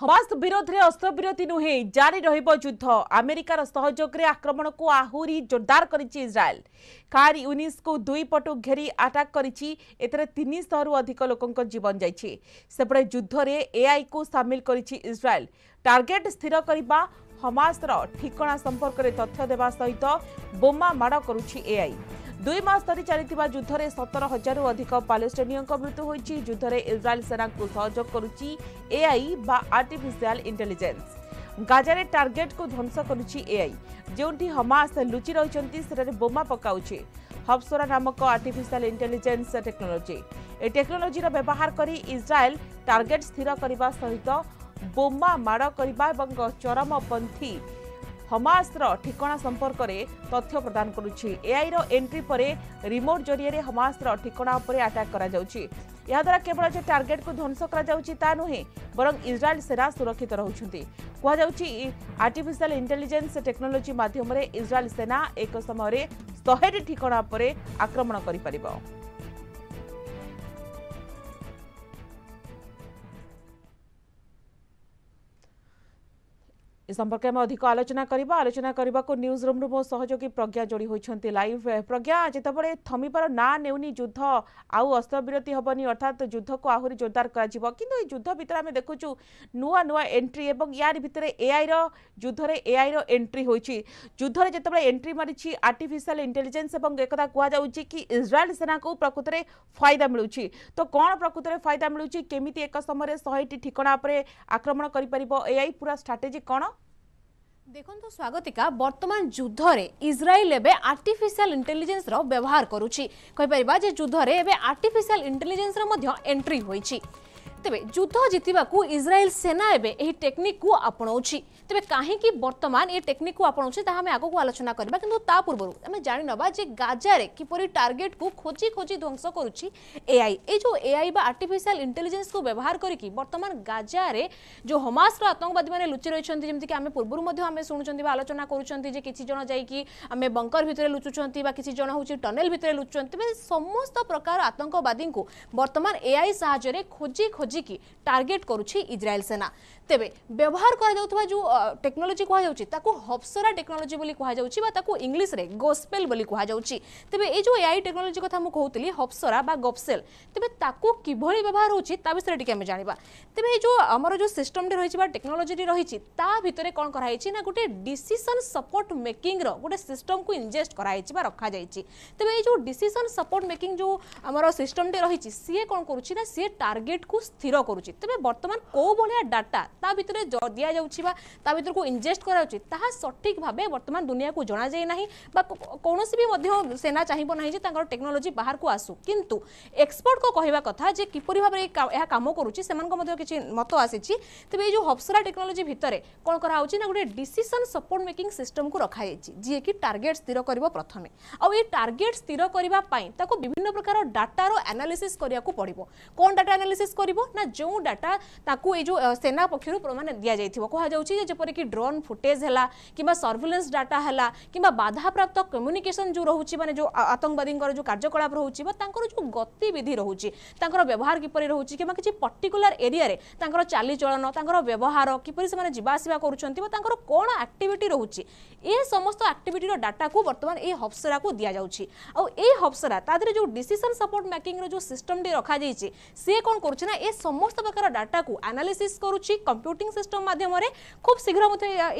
Hamas ବିରୋଧରେ ଅସ୍ତ୍ରବିରତି ନୁହେଁ ଜାରି ରହିବ ଯୁଦ୍ଧ ଆମେରିକାର ସହଯୋଗରେ ଆକ୍ରମଣକୁ ଆହୁରି ଜୋରଦାର କରିଛି ଇସ୍ରାଏଲ୍ କାର୍ ୟୁନିସ୍କୁ ଦୁଇ ପଟୁ ଘେରି ଆଟାକ୍ କରିଛି ଏଥିରେ ତିନିଶହରୁ ଅଧିକ ଲୋକଙ୍କ ଜୀବନ ଯାଇଛି ସେପଟେ ଯୁଦ୍ଧରେ ଏଆଇକୁ ସାମିଲ କରିଛି ଇସ୍ରାଏଲ୍ ଟାର୍ଗେଟ୍ ସ୍ଥିର କରିବା ହମାସର ଠିକଣା ସମ୍ପର୍କରେ ତଥ୍ୟ ଦେବା ସହିତ ବୋମା ମାଡ଼ କରୁଛି ଏଆଇ ଦୁଇ ମାସ ଧରି ଚାଲିଥିବା ଯୁଦ୍ଧରେ ସତର ହଜାରରୁ ଅଧିକ ପାଲେଷ୍ଟେନୀୟଙ୍କ ମୃତ୍ୟୁ ହୋଇଛି ଯୁଦ୍ଧରେ ଇସ୍ରାଏଲ୍ ସେନାକୁ ସହଯୋଗ କରୁଛି ଏଆଇ ବା ଆର୍ଟିଫିସିଆଲ୍ ଇଣ୍ଟେଲିଜେନ୍ସ ଗାଜାରେ ଟାର୍ଗେଟ୍କୁ ଧ୍ୱଂସ କରୁଛି ଏଆଇ ଯେଉଁଠି ହମାସ ଲୁଚି ରହିଛନ୍ତି ସେଠାରେ ବୋମା ପକାଉଛି ହପ୍ସୋରା ନାମକ ଆର୍ଟିଫିସିଆଲ୍ ଇଣ୍ଟେଲିଜେନ୍ସ ଟେକ୍ନୋଲୋଜି ଏ ଟେକ୍ନୋଲୋଜିର ବ୍ୟବହାର କରି ଇସ୍ରାଏଲ୍ ଟାର୍ଗେଟ୍ ସ୍ଥିର କରିବା ସହିତ ବୋମା ମାଡ଼ କରିବା ଏବଂ ଚରମପନ୍ଥୀ ହମାସର ଠିକଣା ସମ୍ପର୍କରେ ତଥ୍ୟ ପ୍ରଦାନ କରୁଛି ଏଆଇର ଏଣ୍ଟ୍ରି ପରେ ରିମୋଟ୍ ଜରିଆରେ ହମାସର ଠିକଣା ଉପରେ ଆଟାକ୍ କରାଯାଉଛି ଏହାଦ୍ୱାରା କେବଳ ଯେ ଟାର୍ଗେଟ୍କୁ ଧ୍ୱଂସ କରାଯାଉଛି ତା ନୁହେଁ ବରଂ ଇସ୍ରାଏଲ୍ ସେନା ସୁରକ୍ଷିତ ରହୁଛନ୍ତି କୁହାଯାଉଛି ଆର୍ଟିଫିସିଆଲ୍ ଇଣ୍ଟେଲିଜେନ୍ସ ଟେକ୍ନୋଲୋଜି ମାଧ୍ୟମରେ ଇସ୍ରାଏଲ୍ ସେନା ଏକ ସମୟରେ ଶହେଟି ଠିକଣା ଉପରେ ଆକ୍ରମଣ କରିପାରିବ এ সম্পর্কে আমি অধিক আলোচনা করা আলোচনা করা নিউজ রুম্রু মো সহযোগী প্রজ্ঞা যোড়ি হয়েছেন লাইভ প্রজ্ঞা যেতবে থমিবার না নেউনি যুদ্ধ আউ অস্ত্রবিরতি হবনি অর্থাৎ যুদ্ধকু আহুরি জোরদার করা কিন্তু এই যুদ্ধ ভিতরে আমি দেখুছু নূয়া নূয়া এন্ট্রি এবং ইয়ার ভিতরে এআইর যুদ্ধরে এআইর এন্ট্রি হয়েছে যুদ্ধরে যেতবে এন্ট্রি মারিছি আর্টিফিসিয়াল ইন্টেলিজেন্স এবং একথা কুহযাচ্ছে কি ইসরায়েল সেনাকু প্রকৃতরে ফায়দা মিলুছি তো কোণ প্রকৃতরে ফায়দা মিলুছি কেমিতি এক সময় শহেটি ঠিকনা উপরে আক্রমণ করে পাব এআই পুরা স্ট্রাটেজি কোণ ଦେଖନ୍ତୁ ସ୍ୱାଗତିକା ବର୍ତ୍ତମାନ ଯୁଦ୍ଧରେ ଇସ୍ରାଏଲ ଏବେ ଆର୍ଟିଫିସିଆଲ ଇଣ୍ଟେଲିଜେନ୍ସର ବ୍ୟବହାର କରୁଛି କହିପାରିବା ଯେ ଯୁଦ୍ଧରେ ଏବେ ଆର୍ଟିଫିସିଆଲ ଇଣ୍ଟେଲିଜେନ୍ସର ମଧ୍ୟ ଏଣ୍ଟ୍ରି ହୋଇଛି ᱛᱮবে ᱡᱩᱫᱷᱚ ᱡᱤᱛᱤବାକୁ ᱤᱡᱨᱟᱭᱤᱞ ᱥᱮᱱᱟᱭ ᱵᱮ ᱮᱦᱤ ᱴᱮᱠᱱᱤᱠ ᱠᱚ ᱟᱯᱱᱚᱣ ᱪᱤ ᱛᱮবে ᱠᱟᱦᱮ ᱠᱤ ᱵᱚᱨᱛᱢᱟᱱ ᱮ ᱴᱮᱠᱱᱤᱠ ᱠᱚ ᱟᱯᱱᱚᱣ ᱪᱮᱫᱟ ᱦᱟᱢᱮ ᱟᱜᱚ ᱠᱚ ᱟᱞᱚᱪᱟᱱᱟ ᱠᱟᱨᱤᱵᱟ ᱠᱤᱱᱛᱩ ᱛᱟ ᱯᱩᱨᱵᱚᱨᱚ ᱟᱢᱮ ᱡᱟᱰᱤ ᱱᱟᱵᱟ ᱡᱮ ᱜᱟᱡᱟᱨᱮ ᱠᱤᱯᱚᱨᱤ ᱴᱟᱨᱜᱮᱴ ᱠᱚ ᱠᱷᱚᱡᱤ ᱠᱷᱚᱡᱤ ᱫᱷᱟᱬᱥᱚ ᱠᱚᱨᱩᱪᱤ ᱮ ᱟᱭ ᱮ ᱡᱚ ᱮ ᱟᱭ ᱵᱟ ᱟᱨᱴᱤᱯᱷᱤᱥᱤᱭᱟᱞ ᱤᱱᱴᱮᱞᱤᱡᱮᱱᱥ खोजिक टार्गेट करुच्च्राएल सेना तेज व्यवहार कर जो टेक्नोलोजी कहुक हफ्सरा टेक्नोलोजी कहुक इंग्लीश में गोस्पेल कहुच्छ तेज ये जो ए आई टेक्नोलोजी कथ मुझ कहती हफ्सरा गपसेल तेजी किभली व्यवहार होता विषय टी जाना तेरे जो आम जो सिस्टम रही टेक्नोलोजी रही भितर कौन कर गोटे डीसीसन सपोर्ट मेकिंग रोटे सिस्टम को इंजेस्ट कर रखा जाए तेज ये जो डिसीसन सपोर्ट मेकिंग जो आम सिस्टम रही सीए कौन करा सी टार्गेट को ସ୍ଥିର କରୁଛି ତେବେ ବର୍ତ୍ତମାନ କେଉଁ ଭଳିଆ ଡାଟା ତା ଭିତରେ ଦିଆଯାଉଛି ବା ତା ଭିତରକୁ ଇନଜେଷ୍ଟ କରାଯାଉଛି ତାହା ସଠିକ୍ ଭାବେ ବର୍ତ୍ତମାନ ଦୁନିଆକୁ ଜଣାଯାଇ ନାହିଁ ବା କୌଣସି ବି ମଧ୍ୟ ସେନା ଚାହିଁବ ନାହିଁ ଯେ ତାଙ୍କର ଟେକ୍ନୋଲୋଜି ବାହାରକୁ ଆସୁ କିନ୍ତୁ ଏକ୍ସପର୍ଟଙ୍କ କହିବା କଥା ଯେ କିପରି ଭାବରେ ଏହା କାମ କରୁଛି ସେମାନଙ୍କ ମଧ୍ୟ କିଛି ମତ ଆସିଛି ତେବେ এই যে হপসরা টেকনোলোজি ভিতরে কোণ করা হচ্ছে না গোটে ডিসিশন সপোর্ট মেকিং সিস্টম কু রখা যাইছি যিয়ে কি টার্গেট স্থির করিব প্রথমে আউ এই টার্গেট স্থির করিবা পাই তাকো বিভিন্ন প্রকার ডাটার অ্যানালিসিস করিয়াকু পড়িব কোন ডাটা অ্যানালিসিস করিব ନା ଯେଉଁ ଡାଟା ତାକୁ ଏଇ ଯେଉଁ ସେନା ପକ୍ଷରୁ ମାନେ ଦିଆଯାଇଥିବ କୁହାଯାଉଛି ଯେ ଯେପରିକି ଡ୍ରୋନ୍ ଫୁଟେଜ୍ ହେଲା କିମ୍ବା ସର୍ଭିଲାନ୍ସ ଡାଟା ହେଲା କିମ୍ବା ବାଧାପ୍ରାପ୍ତ କମ୍ୟୁନିକେସନ୍ ଯେଉଁ ରହୁଛି ମାନେ ଯେଉଁ ଆତଙ୍କବାଦୀଙ୍କର ଯେଉଁ କାର୍ଯ୍ୟକଳାପ ରହୁଛି ବା ତାଙ୍କର ଯେଉଁ ଗତିବିଧି ରହୁଛି ତାଙ୍କର ବ୍ୟବହାର କିପରି ରହୁଛି କିମ୍ବା କିଛି ପର୍ଟିକୁଲାର ଏରିଆରେ ତାଙ୍କର ଚାଲିଚଳନ ତାଙ୍କର ବ୍ୟବହାର କିପରି ସେମାନେ ଯିବା ଆସିବା କରୁଛନ୍ତି ବା ତାଙ୍କର କ'ଣ ଆକ୍ଟିଭିଟି ରହୁଛି ଏ ସମସ୍ତ ଆକ୍ଟିଭିଟିର ଡାଟାକୁ ବର୍ତ୍ତମାନ এই হবসরাকে দিয়া যাচ্ছে আউ এই হবসরা তা দেহে যে ডিসিশন সপোর্ট মেকিংর যে সিষ্টমটি রখাযাই সি কোণ করছে না এ সমস্ত প্রকার ডাটাকে আনালিসিস করুচি কম্পুটিং সিস্টম মাধ্যমে খুব শীঘ্র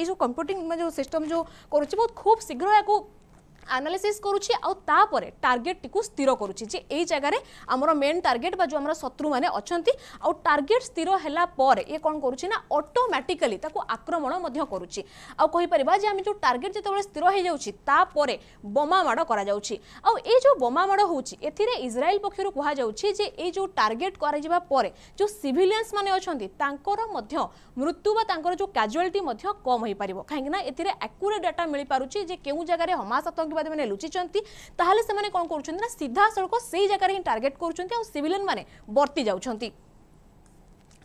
এই যে কম্পুটিং যে সিস্টম যে করুচি বহুত খুব শীঘ্র এখন আনালিসিস করুছি আপরে টার্গেটটি স্থির করুছি যে এই জায়গায় আমার মেন টার্গেট বা যে আমার শত্রু মানে অনেক টার্গেট স্থির হল পরে ইয়ে কম করুছি না অটোমেটিকালি তাকে আক্রমণ করুছি আইপারা যে আমি যে টার্গেট যেতবে স্থির হয়ে যাচ্ছি তাপরে বোমা মাড় করা যাচ্ছে এই যে বোমা মাড় হচ্ছে এতে ইসরায়েল পক্ষ কুহযাচ্ছে যে এই যে টার্গেট করা যাওয়া পরে যে সিভিলিয়ান্স মানে অনেক তাঁর মৃত্যু বা তাঁর যে ক্যাজুয়ালিটি কম হয়ে পাব কিন্তু না এতে আকুরেট ডাটা মিপারুছি যে কেউ জায়গায় হমাস আতঙ্ক ସନ୍ତାସବାଦୀ ମାନେ ଲୁଚିଛନ୍ତି ତାହେଲେ ସେମାନେ କ'ଣ କରୁଛନ୍ତି ନା ସିଧାସଳଖ ସେଇ ଜାଗାରେ ହିଁ ଟାର୍ଗେଟ୍ କରୁଛନ୍ତି ଆଉ ସିଭିଲିଆନ୍ ମାନେ ବର୍ତ୍ତି ଯାଉଛନ୍ତି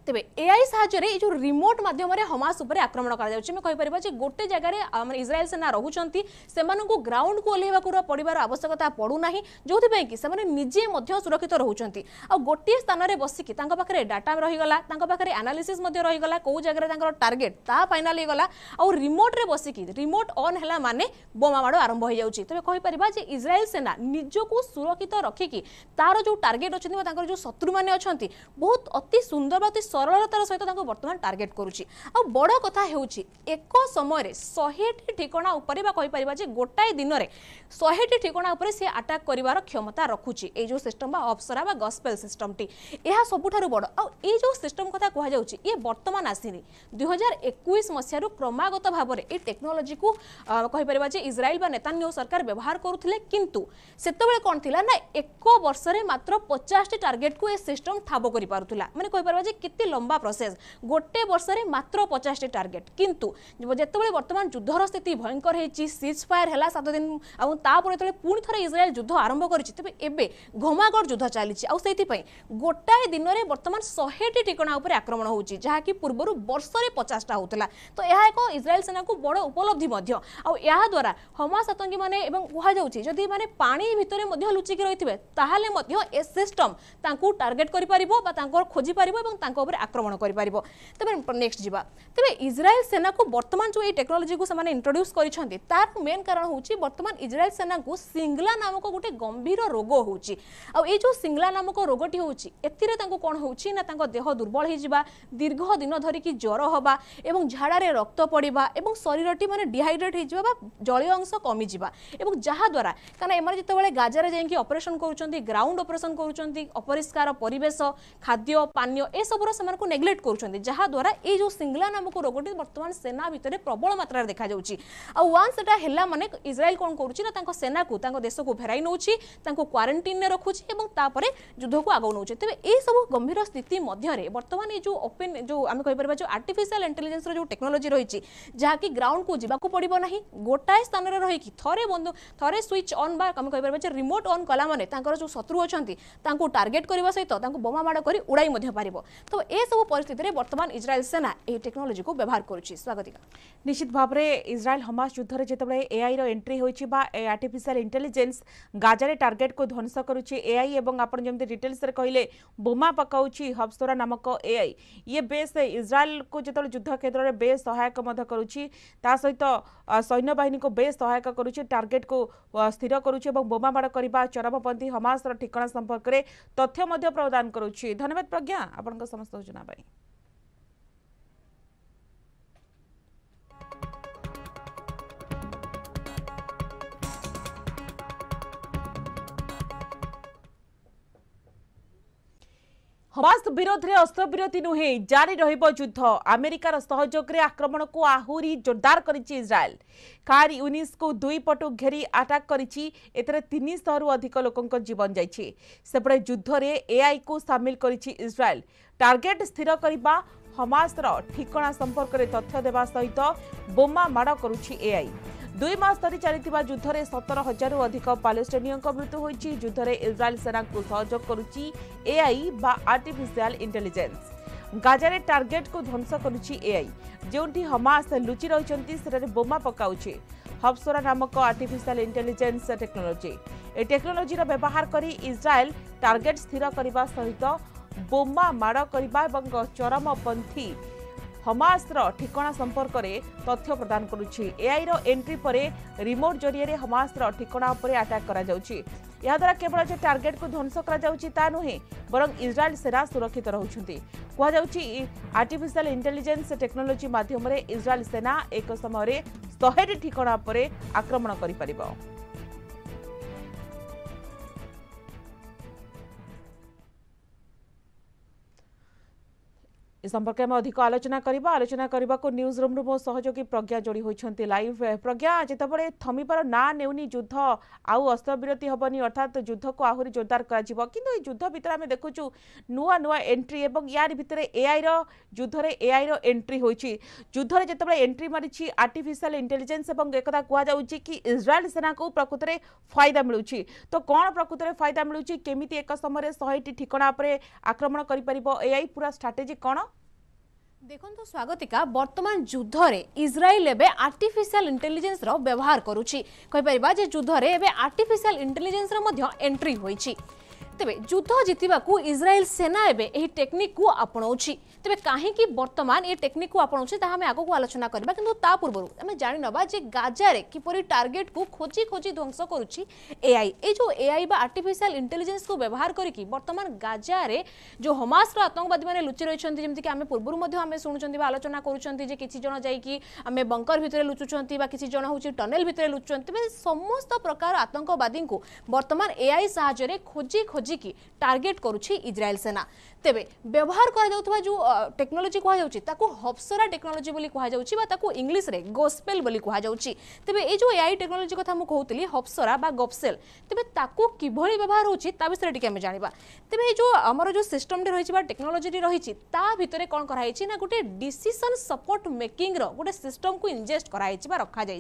তবে এআই সাহায্যে এই যে রিমোট মাধ্যমে হমাস উপরে আক্রমণ করা যাচ্ছে আমি কইপারিবা যে গোটে জায়গায় আমরা ইসরায়েল সেনা রহুচন্তি সেমানকু গ্রাউন্ড কো কু ওহ্লাইবাকু পড়িবার আবশ্যকতা পড়ু নাহি যোতি যোথিপাই কি সেমানে নিজে মধ্যে সুরক্ষিত রহুচন্তি আর গোটিয়ে স্থানরে বসি কি তাঙ্ক পাখরে ডাটা গলা তাঙ্ক পাখরে অ্যানালিসিস মধ্যে রহি গলা কো জায়গায় তাঙ্কর টার্গেট তা ফাইনাল হই গলা আর রিমোট রে বসি কি রিমোট অন হেলা মানে বোমা মাড় আরম্ভ হই যাচ্ছে তবে কইপারিবা যে ইসরায়েল সেনা নিজকু সুরক্ষিত কি তার যে টার্গেট অনেক তাঙ্কর যে শত্রু মানে অছন্তি বহুত অতি সুন্দর বা ସରଳତାର ସହିତ ତାଙ୍କୁ ବର୍ତ୍ତମାନ ଟାର୍ଗେଟ୍ କରୁଛି ଆଉ ବଡ଼ କଥା ହେଉଛି ଏକ ସମୟରେ ଶହେଟି ଠିକଣା ଉପରେ ବା କହିପାରିବା ଯେ ଗୋଟାଏ ଦିନରେ ଶହେଟି ଠିକଣା ଉପରେ ସେ ଆଟାକ୍ କରିବାର କ୍ଷମତା ରଖୁଛି ଏଇ ଯେଉଁ ସିଷ୍ଟମ୍ ବା ଅପ୍ସରା ବା ଗସ୍ପେଲ୍ ସିଷ୍ଟମ୍ଟି ଏହା ସବୁଠାରୁ ବଡ଼ ଆଉ ଏଇ ଯେଉଁ ସିଷ୍ଟମ୍ କଥା କୁହାଯାଉଛି ଇଏ ବର୍ତ୍ତମାନ ଆସିନି ଦୁଇହଜାର ଏକୋଇଶ ମସିହାରୁ କ୍ରମାଗତ ଭାବରେ ଏଇ ଟେକ୍ନୋଲୋଜିକୁ କହିପାରିବା ଯେ ଇସ୍ରାଏଲ୍ ବା ନେତାନ୍ୟ ସରକାର ବ୍ୟବହାର କରୁଥିଲେ କିନ୍ତୁ ସେତେବେଳେ କ'ଣ ଥିଲା ନା ଏକ ବର୍ଷରେ ମାତ୍ର ପଚାଶଟି ଟାର୍ଗେଟ୍କୁ ଏ ସିଷ୍ଟମ୍ ଠାବ କରିପାରୁଥିଲା ମାନେ କହିପାରିବା ଯେ କେତେ କେତେ ଲମ୍ବା ପ୍ରୋସେସ୍ ଗୋଟେ ବର୍ଷରେ ମାତ୍ର ପଚାଶଟି ଟାର୍ଗେଟ୍ କିନ୍ତୁ ଯେତେବେଳେ ବର୍ତ୍ତମାନ ଯୁଦ୍ଧର ସ୍ଥିତି ଭୟଙ୍କର ହେଇଛି ସିଜ୍ ଫାୟାର ହେଲା ସାତ ଦିନ ଆଉ ତାପରେ ଯେତେବେଳେ ପୁଣି ଥରେ ଇସ୍ରାଏଲ ଯୁଦ୍ଧ ଆରମ୍ଭ କରିଛି ତେବେ ଏବେ ଘମାଗଡ଼ ଯୁଦ୍ଧ ଚାଲିଛି ଆଉ ସେଇଥିପାଇଁ ଗୋଟାଏ ଦିନରେ ବର୍ତ୍ତମାନ ଶହେଟି ଠିକଣା ଉପରେ ଆକ୍ରମଣ ହେଉଛି ଯାହାକି ପୂର୍ବରୁ ବର୍ଷରେ ପଚାଶଟା ହେଉଥିଲା ତ ଏହା ଏକ ଇସ୍ରାଏଲ ସେନାକୁ ବଡ଼ ଉପଲବ୍ଧି ମଧ୍ୟ ଆଉ ଏହାଦ୍ୱାରା ହମାସ ଆତଙ୍କୀମାନେ ଏବଂ କୁହାଯାଉଛି ଯଦି ମାନେ ପାଣି ଭିତରେ ମଧ୍ୟ ଲୁଚିକି ରହିଥିବେ ତାହେଲେ ମଧ୍ୟ ଏ ସିଷ୍ଟମ୍ ତାଙ୍କୁ ଟାର୍ଗେଟ୍ କରିପାରିବ ବା ତାଙ୍କର ଖୋଜିପାରିବ ଏବଂ ତାଙ୍କ ଉପରେ ଉପରେ ଆକ୍ରମଣ କରିପାରିବ ତେବେ ନେକ୍ସଟ ଯିବା ତେବେ ଇସ୍ରାଏଲ ସେନାକୁ ବର୍ତ୍ତମାନ ଯେଉଁ ଏଇ ଟେକ୍ନୋଲୋଜିକୁ ସେମାନେ ଇଣ୍ଟ୍ରୋଡ୍ୟୁସ୍ କରିଛନ୍ତି ତାର ମେନ୍ କାରଣ ହେଉଛି ବର୍ତ୍ତମାନ ଇସ୍ରାଏଲ ସେନାକୁ ସିଙ୍ଗଲା ନାମକ ଗୋଟେ ଗମ୍ଭୀର ରୋଗ ହେଉଛି ଆଉ ଏଇ ଯେଉଁ ସିଙ୍ଗଲା ନାମକ ରୋଗଟି ହେଉଛି ଏଥିରେ ତାଙ୍କୁ କ'ଣ ହେଉଛି ନା ତାଙ୍କ ଦେହ ଦୁର୍ବଳ ହୋଇଯିବା ଦୀର୍ଘ ଦିନ ଧରିକି ଜ୍ୱର ହେବା ଏବଂ ଝାଡ଼ାରେ ରକ୍ତ ପଡ଼ିବା ଏବଂ ଶରୀରଟି ମାନେ ଡିହାଇଡ୍ରେଟ୍ ହୋଇଯିବା ବା ଜଳୀୟ ଅଂଶ କମିଯିବା ଏବଂ ଯାହାଦ୍ୱାରା କାରଣ ଏମାନେ ଯେତେବେଳେ ଗାଜାରେ ଯାଇକି ଅପରେସନ୍ କରୁଛନ୍ତି ଗ୍ରାଉଣ୍ଡ ଅପରେସନ୍ କରୁଛନ୍ତି ଅପରିଷ୍କାର ପରିବେଶ ଖାଦ୍ୟ ପାନୀୟ ଏସବୁର ସେମାନଙ୍କୁ ନେଗ୍ଲେକ୍ଟ କରୁଛନ୍ତି ଯାହାଦ୍ୱାରା ଏଇ ଯେଉଁ ସିଙ୍ଗଲା ନାମକ ରୋଗଟି ବର୍ତ୍ତମାନ ସେନା ଭିତରେ ପ୍ରବଳ ମାତ୍ରାରେ ଦେଖାଯାଉଛି ଆଉ ୱାନ୍ସ ସେଟା ହେଲା ମାନେ ଇସ୍ରାଏଲ୍ କ'ଣ କରୁଛି ନା ତାଙ୍କ ସେନାକୁ ତାଙ୍କ ଦେଶକୁ ଫେରାଇ ନେଉଛି ତାଙ୍କୁ କ୍ୱାରେଣ୍ଟିନ୍ରେ ରଖୁଛି ଏବଂ ତାପରେ ଯୁଦ୍ଧକୁ ଆଗଉ ନେଉଛି ତେବେ ଏସବୁ ଗମ୍ଭୀର ସ୍ଥିତି ମଧ୍ୟରେ ବର୍ତ୍ତମାନ ଏ ଯେଉଁ ଓପେନ୍ ଯେଉଁ ଆମେ କହିପାରିବା ଯେଉଁ ଆର୍ଟିଫିସିଆଲ୍ ଇଣ୍ଟେଲିଜେନ୍ସର ଯେଉଁ ଟେକ୍ନୋଲୋଜି ରହିଛି ଯାହାକି ଗ୍ରାଉଣ୍ଡକୁ ଯିବାକୁ ପଡ଼ିବ ନାହିଁ ଗୋଟାଏ ସ୍ଥାନରେ ରହିକି ଥରେ ବନ୍ଧୁ ଥରେ ସୁଇଚ୍ ଅନ୍ ବା ଆମେ କହିପାରିବା ଯେ ରିମୋଟ୍ ଅନ୍ କଲା ମାନେ ତାଙ୍କର ଯେଉଁ ଶତ୍ରୁ ଅଛନ୍ତି ତାଙ୍କୁ ଟାର୍ଗେଟ୍ କରିବା ସହିତ ତାଙ୍କୁ ବୋମା ମାଡ଼ କରି ଉଡ଼ାଇ ମଧ୍ୟ ପାରିବ ତ एसबू परिस्थित में बर्तमान इज्राएल सेना यह टेक्नोलोजी को व्यवहार कर निश्चित भाव में इज्राएल हमास युद्ध में जितेबाला ए आई रट्री हो आर्टिफिशियल इंटेलीजेन्स गाजारे टार्गेट को ध्वंस करुच्ची एआई आई और आप डिटेल्स कहे बोमा पकाऊ हबसोरा नामक एआई ये बेस इज्राएल को जो युद्ध क्षेत्र में बे सहायक कर सहित सैन्य बाहन को बे सहायक कर टार्गेट को स्थिर करुच्ची और बोमामाड़ करवा चरमपंथी हमास ठिकना संपर्क में तथ्य प्रदान करुच्ची धन्यवाद प्रज्ञा आप समस्त pastor de Nabaim. ହମାସ ବିରୋଧରେ ଅସ୍ତ୍ରବିରତି ନୁହେଁ ଜାରି ରହିବ ଯୁଦ୍ଧ ଆମେରିକାର ସହଯୋଗରେ ଆକ୍ରମଣକୁ ଆହୁରି ଜୋରଦାର କରିଛି ଇସ୍ରାଏଲ୍ କାର୍ ୟୁନିସ୍କୁ ଦୁଇ ପଟୁ ଘେରି ଆଟାକ୍ କରିଛି ଏଥିରେ ତିନିଶହରୁ ଅଧିକ ଲୋକଙ୍କ ଜୀବନ ଯାଇଛି ସେପଟେ ଯୁଦ୍ଧରେ ଏଆଇକୁ ସାମିଲ କରିଛି ଇସ୍ରାଏଲ୍ ଟାର୍ଗେଟ୍ ସ୍ଥିର କରିବା ହମାସର ଠିକଣା ସମ୍ପର୍କରେ ତଥ୍ୟ ଦେବା ସହିତ ବୋମା ମାଡ଼ କରୁଛି ଏଆଇ ଦୁଇ ମାସ ଧରି ଚାଲିଥିବା ଯୁଦ୍ଧରେ ସତର ହଜାରରୁ ଅଧିକ ପାଲେଷ୍ଟେନୀୟଙ୍କ ମୃତ୍ୟୁ ହୋଇଛି ଯୁଦ୍ଧରେ ଇସ୍ରାଏଲ୍ ସେନାକୁ ସହଯୋଗ କରୁଛି ଏଆଇ ବା ଆର୍ଟିଫିସିଆଲ୍ ଇଣ୍ଟେଲିଜେନ୍ସ ଗାଜାରେ ଟାର୍ଗେଟ୍କୁ ଧ୍ୱଂସ କରୁଛି ଏଆଇ ଯେଉଁଠି ହମାସ ଲୁଚି ରହିଛନ୍ତି ସେଠାରେ ବୋମା ପକାଉଛି ହପ୍ସୋରା ନାମକ ଆର୍ଟିଫିସିଆଲ୍ ଇଣ୍ଟେଲିଜେନ୍ସ ଟେକ୍ନୋଲୋଜି ଏ ଟେକ୍ନୋଲୋଜିର ବ୍ୟବହାର କରି ଇସ୍ରାଏଲ୍ ଟାର୍ଗେଟ୍ ସ୍ଥିର କରିବା ସହିତ ବୋମା ମାଡ଼ କରିବା ଏବଂ ଚରମପନ୍ଥୀ হমাসর ঠিকনা সম্পর্কে তথ্য প্রদান করুছি এআইর এন্ট্রি পরে রিমোট জরিয়ে হমাসর ঠিকনা উপরে আটাক করা যাচ্ছে ଏହାଦ୍ୱାରା କେବଳ ଯେ ଟାର୍ଗେଟ୍କୁ ଧ୍ୱଂସ କରାଯାଉଛି ତା ନୁହେଁ ବରଂ ଇସ୍ରାଏଲ୍ ସେନା ସୁରକ୍ଷିତ ରହୁଛନ୍ତି କୁହାଯାଉଛି ଆର୍ଟିଫିସିଆଲ୍ ଇଣ୍ଟେଲିଜେନ୍ସ ଟେକ୍ନୋଲୋଜି ମାଧ୍ୟମରେ ଇସ୍ରାଏଲ୍ ସେନା ଏକ ସମୟରେ ଶହେଟି ଠିକଣା ଉପରେ ଆକ୍ରମଣ କରିପାରିବ এ সম্পর্কে আমি অধিক আলোচনা করা আলোচনা করা নিউজ রুম্রু মো সহযোগী প্রজ্ঞা যোড়ি হয়েছেন লাইভ প্রজ্ঞা যেতবে থমিবার না নেউনি যুদ্ধ আউ অস্ত্রবিরতি হবনি অর্থাৎ যুদ্ধক আহরি জোরদার করা কিন্তু এই যুদ্ধ ভিতরে আমি দেখুছু নূয়া নূয়া এন্ট্রি এবং ইয়ার ভিতরে এআইর যুদ্ধরে এআইর এন্ট্রি হয়েছে যুদ্ধরে যেতবে এন্ট্রি মারিছি আর্টিফিসিয়াল ইন্টেলিজেন্স এবং একথা কুহযাচ্ছে কি ইসরায়েল সেনাকে প্রকৃতরে ফায়দা মিলুছি তো কোণ প্রকৃতরে ফায়দা মিলুছি কেমিতি এক সময় শহেটি ঠিকনা উপরে আক্রমণ করে পাব এআই পুরা স্ট্রাটেজি কোণ ଦେଖନ୍ତୁ ସ୍ୱାଗତିକା ବର୍ତ୍ତମାନ ଯୁଦ୍ଧରେ ଇସ୍ରାଏଲ ଏବେ ଆର୍ଟିଫିସିଆଲ ଇଣ୍ଟେଲିଜେନ୍ସର ବ୍ୟବହାର କରୁଛି କହିପାରିବା ଯେ ଯୁଦ୍ଧରେ ଏବେ ଆର୍ଟିଫିସିଆଲ ଇଣ୍ଟେଲିଜେନ୍ସର ମଧ୍ୟ ଏଣ୍ଟ୍ରି ହୋଇଛି तबे युद्ध जितबाकु इजराइल सेना एवं एही टेक्निक को अपनाउची तबे कहीं की ये टेक्निक को अपनाउची आम आगे आलोचना करवा किंतु ता पूर्वरु हमें जानि नबा जे गाजा रे किपरी टारगेट को खोजी खोजी ध्वंस कर एआई ए जो एआई बा आर्टिफिशियल इंटेलीजेन्स को व्यवहार करी की वर्तमान गाजा रे जो हमास आतंकवादी मैंने लुचि रही छथि जेमति की हमें आलोचना करू छथि जे किछि बंकर भितर लुचु छथि बा किछि जण होछि टनल भितरे समस्त प्रकार आतंकवादी को वर्तमान एआई सहायता रे खोजी खोजिक टार्गेट करुच्च्राएल सेना तेज व्यवहार कर जो टेक्नोलोजी कहु हफ्सरा टेक्नोलोजी कहु इंग्लीश में गोस्पेल कहुच्च तेज ये जो ए आई टेक्नोलोजी कथ कहली हफ्सरा गपसेल तेज किभली व्यवहार होता विषय में जाना तेरे जो आम जो सिस्टम रही टेक्नोलोजी रही भितर कौन कर गोटे डीसीसन सपोर्ट मेकिंग रोटे सिस्टम को इंजेस्ट कर रखा जाए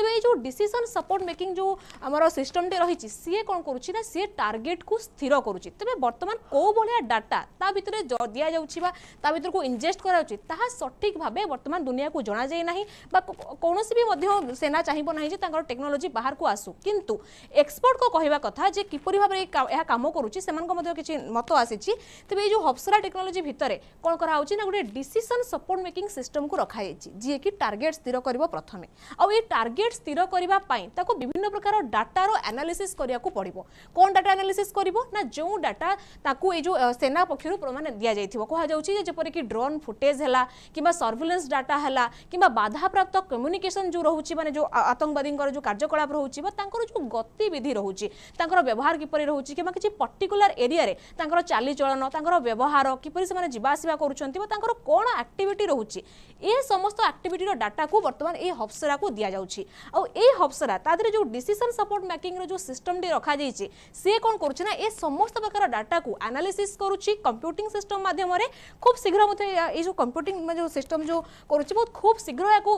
तेज ये डिसीसन सपोर्ट मेकिंग जो आम सिस्टम रही सीए कौन करा सी टार्गेट को ସ୍ଥିର କରୁଛି ତେବେ ବର୍ତ୍ତମାନ କେଉଁ ଭଳିଆ ଡାଟା ତା ଭିତରେ ଦିଆଯାଉଛି ବା ତା ଭିତରକୁ ଇନଜେଷ୍ଟ କରାଯାଉଛି ତାହା ସଠିକ୍ ଭାବେ ବର୍ତ୍ତମାନ ଦୁନିଆକୁ ଜଣାଯାଇ ନାହିଁ ବା କୌଣସି ବି ମଧ୍ୟ ସେନା ଚାହିଁବ ନାହିଁ ଯେ ତାଙ୍କର ଟେକ୍ନୋଲୋଜି ବାହାରକୁ ଆସୁ କିନ୍ତୁ ଏକ୍ସପର୍ଟଙ୍କ କହିବା କଥା ଯେ କିପରି ଭାବରେ ଏହା କାମ କରୁଛି ସେମାନଙ୍କ ମଧ୍ୟ କିଛି ମତ ଆସିଛି ତେବେ এই যে হপসরা টেকনোলোজি ভিতরে কোণ করা হচ্ছে না গোটে ডিসিশন সপোর্ট মেকিং সিস্টম কু রখা যাইছি যিয়ে কি টার্গেট স্থির করিব প্রথমে আউ এই টার্গেট স্থির করিবা পাই তাকো বিভিন্ন প্রকার ডাটার অ্যানালিসিস করিয়াকু পড়িব কোন ডাটা অ্যানালিসিস করিব ନା ଯେଉଁ ଡାଟା ତାକୁ ଏଇ ଯେଉଁ ସେନା ପକ୍ଷରୁ ମାନେ ଦିଆଯାଇଥିବ କୁହାଯାଉଛି ଯେ ଯେପରିକି ଡ୍ରୋନ୍ ଫୁଟେଜ୍ ହେଲା କିମ୍ବା ସର୍ଭିଲାନ୍ସ ଡାଟା ହେଲା କିମ୍ବା ବାଧାପ୍ରାପ୍ତ କମ୍ୟୁନିକେସନ୍ ଯେଉଁ ରହୁଛି ମାନେ ଯେଉଁ ଆତଙ୍କବାଦୀଙ୍କର ଯେଉଁ କାର୍ଯ୍ୟକଳାପ ରହୁଛି ବା ତାଙ୍କର ଯେଉଁ ଗତିବିଧି ରହୁଛି ତାଙ୍କର ବ୍ୟବହାର କିପରି ରହୁଛି କିମ୍ବା କିଛି ପର୍ଟିକୁଲାର ଏରିଆରେ ତାଙ୍କର ଚାଲିଚଳନ ତାଙ୍କର ବ୍ୟବହାର କିପରି ସେମାନେ ଯିବା ଆସିବା କରୁଛନ୍ତି ବା ତାଙ୍କର କ'ଣ ଆକ୍ଟିଭିଟି ରହୁଛି ଏ ସମସ୍ତ ଆକ୍ଟିଭିଟିର ଡାଟାକୁ ବର୍ତ୍ତମାନ এই হবসরাকে দিয়া যাচ্ছে আউ এই হবসরা তা দেহে যে ডিসিশন সপোর্ট মেকিংর যে সিষ্টমটি রখাযাই সি কোণ করছে না এ সমস্ত প্রকার ডাটাকে আনালিসিস করুচি কম্পুটিং সিস্টম মাধ্যমে খুব শীঘ্র এই যে কম্পুটিং যে সিস্টম যে করুচি বহুত খুব শীঘ্র এখন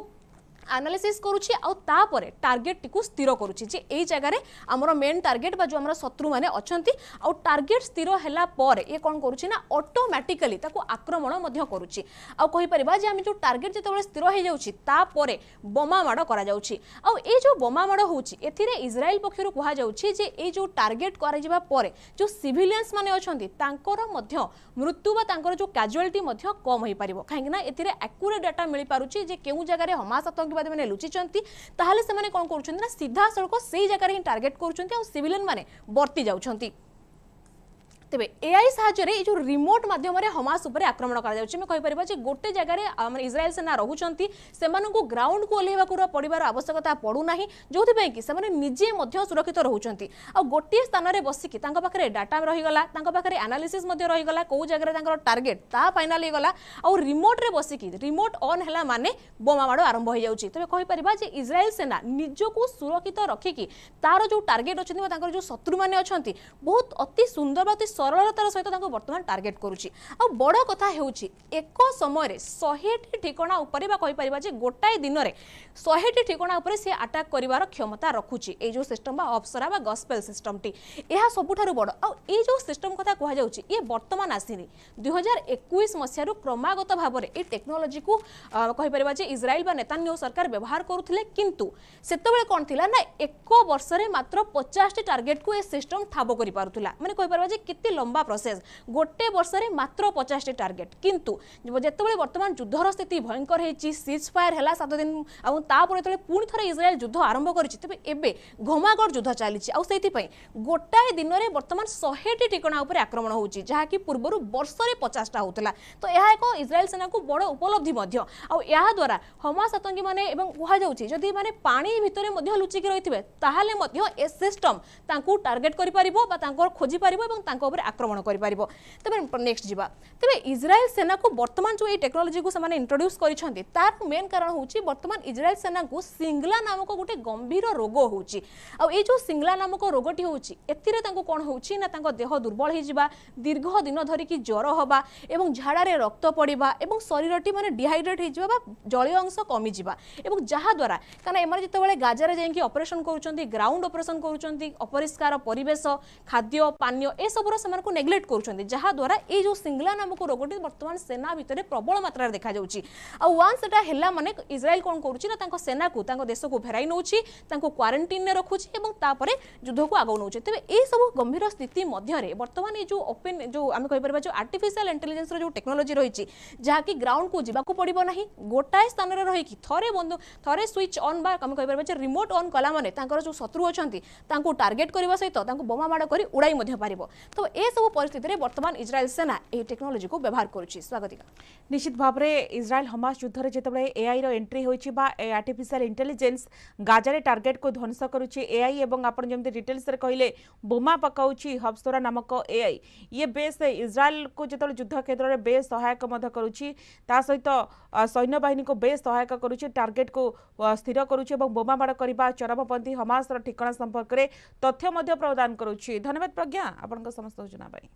আনালিসিস করুছি আউ তাপরে টার্গেটটিକୁ ସ୍ଥିର କରୁଛି ଯେ ଏଇ ଜାଗାରେ ଆମର ମେନ୍ ଟାର୍ଗେଟ୍ ବା ଯେଉଁ ଆମର ଶତ୍ରୁମାନେ ଅଛନ୍ତି ଆଉ ଟାର୍ଗେଟ୍ ସ୍ଥିର ହେଲା ପରେ ଇଏ କ'ଣ କରୁଛି ନା ଅଟୋମେଟିକାଲି ତାକୁ ଆକ୍ରମଣ ମଧ୍ୟ କରୁଛି ଆଉ କହିପାରିବା ଯେ ଆମେ ଯେଉଁ ଟାର୍ଗେଟ୍ ଯେତେବେଳେ ସ୍ଥିର ହୋଇଯାଉଛି ତାପରେ ବୋମାମାଡ଼ କରାଯାଉଛି ଆଉ ଏଇ ଯେଉଁ ବୋମାମାଡ଼ ହେଉଛି ଏଥିରେ ଇସ୍ରାଏଲ୍ ପକ୍ଷରୁ କୁହାଯାଉଛି ଯେ ଏଇ ଯେଉଁ ଟାର୍ଗେଟ୍ କରାଯିବା ପରେ ଯେଉଁ ସିଭିଲିଆନ୍ସ ମାନେ ଅଛନ୍ତି ତାଙ୍କର ମଧ୍ୟ ମୃତ୍ୟୁ ବା ତାଙ୍କର ଯେଉଁ କାଜୁଆଲିଟି ମଧ୍ୟ କମ୍ ହୋଇପାରିବ କାହିଁକିନା ଏଥିରେ ଆକ୍ୟୁରେଟ୍ ଡାଟା ମିଳିପାରୁଛି ଯେ କେଉଁ ଜାଗାରେ ହମାସ ଆତଙ୍କବାଦୀ ସନ୍ତାସବାଦୀ ମାନେ ଲୁଚିଛନ୍ତି ତାହେଲେ ସେମାନେ କ'ଣ କରୁଛନ୍ତି ନା ସିଧାସଳଖ ସେଇ ଜାଗାରେ ହିଁ ଟାର୍ଗେଟ୍ କରୁଛନ୍ତି ଆଉ ସିଭିଲିଆନ୍ ମାନେ ବର୍ତ୍ତି ଯାଉଛନ୍ତି তবে এআই সাহায্যে এই যে রিমোট মাধ্যমে হমাস উপরে আক্রমণ করা যাচ্ছে আমি কইপারিবা যে গোটে জায়গায় আমরা ইসরায়েল সেনা রহুচন্তি সেমানকু গ্রাউন্ড কো কু ওহ্লাইবাকু পড়িবার আবশ্যকতা পড়ু নাহি যোতি যোথিপাই কি সেমানে নিজে মধ্যে সুরক্ষিত রহুচন্তি আর গোটিয়ে স্থানরে বসি কি তাঙ্ক পাখরে ডাটা গলা তাঙ্ক পাখরে অ্যানালিসিস মধ্যে রহি গলা কো জায়গায় তাঙ্কর টার্গেট তা ফাইনাল হই গলা আর রিমোট রে বসি কি রিমোট অন হেলা মানে বোমা মাড় আরম্ভ হই যাচ্ছে তবে কইপারিবা যে ইসরায়েল সেনা নিজকু সুরক্ষিত কি তার যে টার্গেট অনেক তাঙ্কর যে শত্রু মানে অছন্তি বহুত অতি সুন্দর বা ସରଳତାର ସହିତ ତାଙ୍କୁ ବର୍ତ୍ତମାନ ଟାର୍ଗେଟ୍ କରୁଛି ଆଉ ବଡ଼ କଥା ହେଉଛି ଏକ ସମୟରେ ଶହେଟି ଠିକଣା ଉପରେ ବା କହିପାରିବା ଯେ ଗୋଟାଏ ଦିନରେ ଶହେଟି ଠିକଣା ଉପରେ ସେ ଆଟାକ୍ କରିବାର କ୍ଷମତା ରଖୁଛି ଏଇ ଯେଉଁ ସିଷ୍ଟମ୍ ବା ଅପ୍ସରା ବା ଗସ୍ପେଲ୍ ସିଷ୍ଟମ୍ଟି ଏହା ସବୁଠାରୁ ବଡ଼ ଆଉ ଏଇ ଯେଉଁ ସିଷ୍ଟମ୍ କଥା କୁହାଯାଉଛି ଇଏ ବର୍ତ୍ତମାନ ଆସିନି ଦୁଇହଜାର ଏକୋଇଶ ମସିହାରୁ କ୍ରମାଗତ ଭାବରେ ଏଇ ଟେକ୍ନୋଲୋଜିକୁ କହିପାରିବା ଯେ ଇସ୍ରାଏଲ୍ ବା ନେତାନ୍ୟ ସରକାର ବ୍ୟବହାର କରୁଥିଲେ କିନ୍ତୁ ସେତେବେଳେ କ'ଣ ଥିଲା ନା ଏକ ବର୍ଷରେ ମାତ୍ର ପଚାଶଟି ଟାର୍ଗେଟ୍କୁ ଏ ସିଷ୍ଟମ୍ ଠାବ କରିପାରୁଥିଲା ମାନେ କହିପାରିବା ଯେ କେତେ ଟିକେ ଲମ୍ବା ପ୍ରୋସେସ୍ ଗୋଟେ ବର୍ଷରେ ମାତ୍ର ପଚାଶଟି ଟାର୍ଗେଟ୍ କିନ୍ତୁ ଯେତେବେଳେ ବର୍ତ୍ତମାନ ଯୁଦ୍ଧର ସ୍ଥିତି ଭୟଙ୍କର ହେଇଛି ସିଜ୍ ଫାୟାର ହେଲା ସାତ ଦିନ ଆଉ ତାପରେ ଯେତେବେଳେ ପୁଣି ଥରେ ଇସ୍ରାଏଲ ଯୁଦ୍ଧ ଆରମ୍ଭ କରିଛି ତେବେ ଏବେ ଘମାଗଡ଼ ଯୁଦ୍ଧ ଚାଲିଛି ଆଉ ସେଇଥିପାଇଁ ଗୋଟାଏ ଦିନରେ ବର୍ତ୍ତମାନ ଶହେଟି ଠିକଣା ଉପରେ ଆକ୍ରମଣ ହେଉଛି ଯାହାକି ପୂର୍ବରୁ ବର୍ଷରେ ପଚାଶଟା ହେଉଥିଲା ତ ଏହା ଏକ ଇସ୍ରାଏଲ ସେନାକୁ ବଡ଼ ଉପଲବ୍ଧି ମଧ୍ୟ ଆଉ ଏହାଦ୍ୱାରା ହମାସ ଆତଙ୍କୀମାନେ ଏବଂ କୁହାଯାଉଛି ଯଦି ମାନେ ପାଣି ଭିତରେ ମଧ୍ୟ ଲୁଚିକି ରହିଥିବେ ତାହେଲେ ମଧ୍ୟ ଏ ସିଷ୍ଟମ୍ ତାଙ୍କୁ ଟାର୍ଗେଟ୍ କରିପାରିବ ବା ତାଙ୍କର ଖୋଜିପାରିବ ଏବଂ ତାଙ୍କ ଉପରେ ଉପରେ ଆକ୍ରମଣ କରିପାରିବ ତେବେ ନେକ୍ସଟ ଯିବା ତେବେ ଇସ୍ରାଏଲ ସେନାକୁ ବର୍ତ୍ତମାନ ଯେଉଁ ଏଇ ଟେକ୍ନୋଲୋଜିକୁ ସେମାନେ ଇଣ୍ଟ୍ରୋଡ୍ୟୁସ୍ କରିଛନ୍ତି ତାର ମେନ୍ କାରଣ ହେଉଛି ବର୍ତ୍ତମାନ ଇସ୍ରାଏଲ ସେନାକୁ ସିଙ୍ଗଲା ନାମକ ଗୋଟେ ଗମ୍ଭୀର ରୋଗ ହେଉଛି ଆଉ ଏଇ ଯେଉଁ ସିଙ୍ଗଲା ନାମକ ରୋଗଟି ହେଉଛି ଏଥିରେ ତାଙ୍କୁ କ'ଣ ହେଉଛି ନା ତାଙ୍କ ଦେହ ଦୁର୍ବଳ ହୋଇଯିବା ଦୀର୍ଘ ଦିନ ଧରିକି ଜ୍ୱର ହେବା ଏବଂ ଝାଡ଼ାରେ ରକ୍ତ ପଡ଼ିବା ଏବଂ ଶରୀରଟି ମାନେ ଡିହାଇଡ୍ରେଟ୍ ହୋଇଯିବା ବା ଜଳୀୟ ଅଂଶ କମିଯିବା ଏବଂ ଯାହାଦ୍ୱାରା କାରଣ ଏମାନେ ଯେତେବେଳେ ଗାଜାରେ ଯାଇକି ଅପରେସନ୍ କରୁଛନ୍ତି ଗ୍ରାଉଣ୍ଡ ଅପରେସନ୍ କରୁଛନ୍ତି ଅପରିଷ୍କାର ପରିବେଶ ଖାଦ୍ୟ ପାନୀୟ ଏସବୁର ସେମାନଙ୍କୁ ନେଗ୍ଲେକ୍ଟ କରୁଛନ୍ତି ଯାହାଦ୍ୱାରା ଏଇ ଯେଉଁ ସିଙ୍ଗଲା ନାମକ ରୋଗଟି ବର୍ତ୍ତମାନ ସେନା ଭିତରେ ପ୍ରବଳ ମାତ୍ରାରେ ଦେଖାଯାଉଛି ଆଉ ୱାନ୍ସ ସେଟା ହେଲା ମାନେ ଇସ୍ରାଏଲ୍ କ'ଣ କରୁଛି ନା ତାଙ୍କ ସେନାକୁ ତାଙ୍କ ଦେଶକୁ ଫେରାଇ ନେଉଛି ତାଙ୍କୁ କ୍ୱାରେଣ୍ଟିନ୍ରେ ରଖୁଛି ଏବଂ ତାପରେ ଯୁଦ୍ଧକୁ ଆଗଉ ନେଉଛି ତେବେ ଏସବୁ ଗମ୍ଭୀର ସ୍ଥିତି ମଧ୍ୟରେ ବର୍ତ୍ତମାନ ଏ ଯେଉଁ ଓପେନ୍ ଯେଉଁ ଆମେ କହିପାରିବା ଯେଉଁ ଆର୍ଟିଫିସିଆଲ୍ ଇଣ୍ଟେଲିଜେନ୍ସର ଯେଉଁ ଟେକ୍ନୋଲୋଜି ରହିଛି ଯାହାକି ଗ୍ରାଉଣ୍ଡକୁ ଯିବାକୁ ପଡ଼ିବ ନାହିଁ ଗୋଟାଏ ସ୍ଥାନରେ ରହିକି ଥରେ ବନ୍ଧୁ ଥରେ ସୁଇଚ୍ ଅନ୍ ବା ଆମେ କହିପାରିବା ଯେ ରିମୋଟ୍ ଅନ୍ କଲା ମାନେ ତାଙ୍କର ଯେଉଁ ଶତ୍ରୁ ଅଛନ୍ତି ତାଙ୍କୁ ଟାର୍ଗେଟ୍ କରିବା ସହିତ ତାଙ୍କୁ ବୋମା ମାଡ଼ କରି ଉଡ଼ାଇ ମଧ୍ୟ ପାରିବ ତ एसबू परिस्थित में बर्तमान इज्राएल सेना यह टेक्नोलोजी को व्यवहार कर निश्चित भाव में इज्राएल हमास युद्ध में जितेबाला ए आई रट्री हो आर्टिफिशियाल इंटेलीजेन्स गाजारे टार्गेट को ध्वंस करुच्छे एआई आई और आप डिटेल्स कहे बोमा पकाच हबसोरा नामक एआई ये बेस इज्राएल को जो युद्ध क्षेत्र में बे सहायक कर सहित सैन्य बाहन को बे सहायक कर टार्गेट को स्थिर करुच्चे और बोमामाड़ करवा चरमपंथी हमास ठिकना संपर्क में तथ्य प्रदान करुच्छी धन्यवाद प्रज्ञा आपण समस्त de Nabaim.